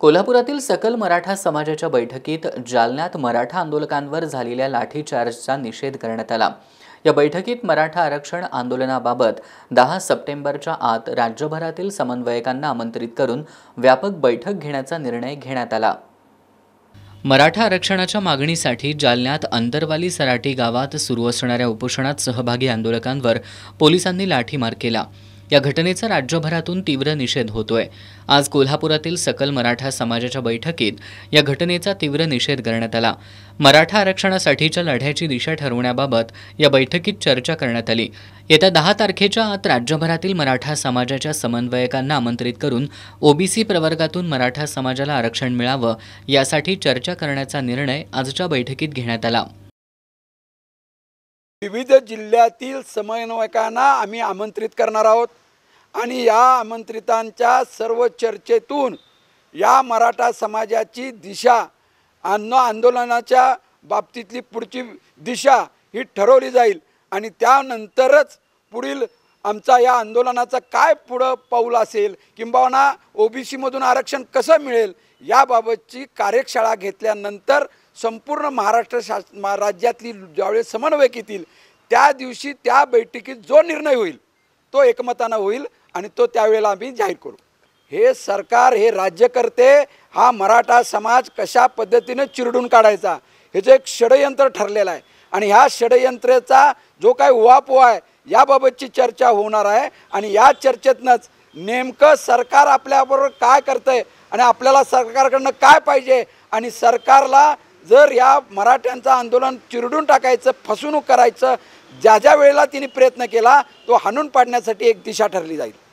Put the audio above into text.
कोल्हापुरातील सकल मराठा समाजाच्या बैठकीत जालन्यात मराठा आंदोलकांवर झालेल्या लाठीचार्जचा निषेध करण्यात आला या बैठकीत मराठा आरक्षण आंदोलनाबाबत दहा सप्टेंबरच्या आत राज्यभरातील समन्वयकांना आमंत्रित करून व्यापक बैठक घेण्याचा निर्णय घेण्यात आला मराठा आरक्षणाच्या मागणीसाठी जालन्यात अंतरवाली सराटी गावात सुरू असणाऱ्या उपोषणात सहभागी आंदोलकांवर पोलिसांनी लाठीमार केला या घटनेचा राज्यभरातून तीव्र निषेध होतोय आज कोल्हापुरातील सकल मराठा समाजाच्या बैठकीत या घटनेचा तीव्र निषेध करण्यात आला मराठा आरक्षणासाठीच्या लढ्याची दिशा ठरवण्याबाबत या बैठकीत चर्चा करण्यात आली येत्या दहा तारखेच्या आत राज्यभरातील मराठा समाजाच्या समन्वयकांना आमंत्रित करून ओबीसी प्रवर्गातून मराठा समाजाला आरक्षण मिळावं यासाठी चर्चा करण्याचा निर्णय आजच्या बैठकीत घेण्यात आला विविध जिल्ह्यातील समन्वयकांना आम्ही आमंत्रित करणार आहोत आणि या आमंत्रितांच्या सर्व चर्चेतून या मराठा समाजाची दिशा अन्न आंदोलनाच्या बाबतीतली पुढची दिशा ही ठरवली जाईल आणि त्यानंतरच पुढील आमचा या आंदोलनाचा काय पुढं पाऊल असेल किंबहुना ओबीसीमधून आरक्षण कसं मिळेल याबाबतची कार्यशाळा घेतल्यानंतर संपूर्ण महाराष्ट्र शास राज्यातली ज्यावेळेस समन्वयक येतील त्या दिवशी त्या बैठकीत जो निर्णय होईल तो एकमतानं होईल आणि तो त्यावेळेला आम्ही जाहीर करू हे सरकार हे राज्यकर्ते हा मराठा समाज कशा पद्धतीने चिरडून काढायचा हे एक षडयंत्र ठरलेलं आहे आणि ह्या षडयंत्रेचा जो काय उहापोहा आहे याबाबतची चर्चा होणार आहे आणि या चर्चेतनंच नेमकं सरकार आपल्याबरोबर काय करतं आहे आणि आपल्याला सरकारकडनं काय पाहिजे आणि सरकारला जर या मराठ्यांचं आंदोलन चिरडून टाकायचं फसवणूक करायचं ज्या ज्या वेळेला तिने प्रयत्न केला तो हाणून पाडण्यासाठी एक दिशा ठरली जाईल